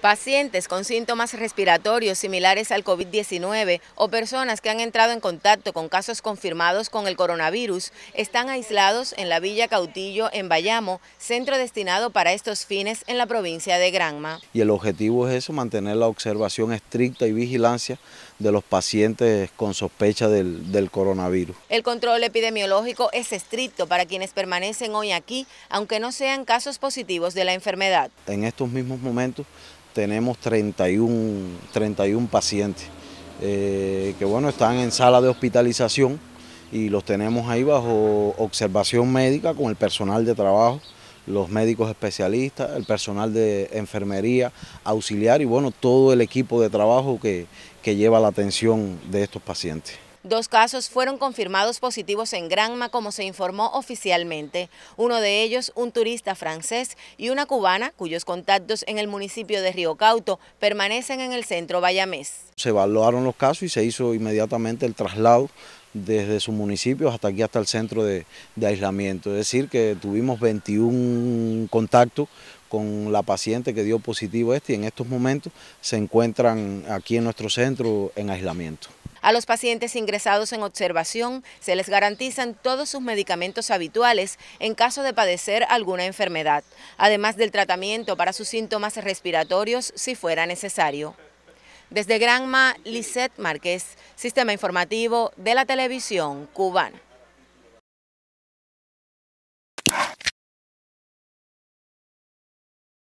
Pacientes con síntomas respiratorios similares al COVID-19 o personas que han entrado en contacto con casos confirmados con el coronavirus están aislados en la Villa Cautillo en Bayamo, centro destinado para estos fines en la provincia de Granma. Y el objetivo es eso, mantener la observación estricta y vigilancia de los pacientes con sospecha del, coronavirus. El control epidemiológico es estricto para quienes permanecen hoy aquí, aunque no sean casos positivos de la enfermedad. En estos mismos momentos tenemos 31, 31 pacientes eh, que bueno, están en sala de hospitalización y los tenemos ahí bajo observación médica con el personal de trabajo, los médicos especialistas, el personal de enfermería, auxiliar y bueno, todo el equipo de trabajo que lleva la atención de estos pacientes. Dos casos fueron confirmados positivos en Granma, como se informó oficialmente. Uno de ellos, un turista francés y una cubana, cuyos contactos en el municipio de Río Cauto permanecen en el centro Bayamés. Se evaluaron los casos y se hizo inmediatamente el traslado desde su municipio hasta aquí, hasta el centro de, de aislamiento. Es decir, que tuvimos 21 contactos con la paciente que dio positivo este y en estos momentos se encuentran aquí en nuestro centro en aislamiento. A los pacientes ingresados en observación se les garantizan todos sus medicamentos habituales en caso de padecer alguna enfermedad, además del tratamiento para sus síntomas respiratorios si fuera necesario. Desde Granma, Lisette Márquez, Sistema Informativo de la Televisión Cubana.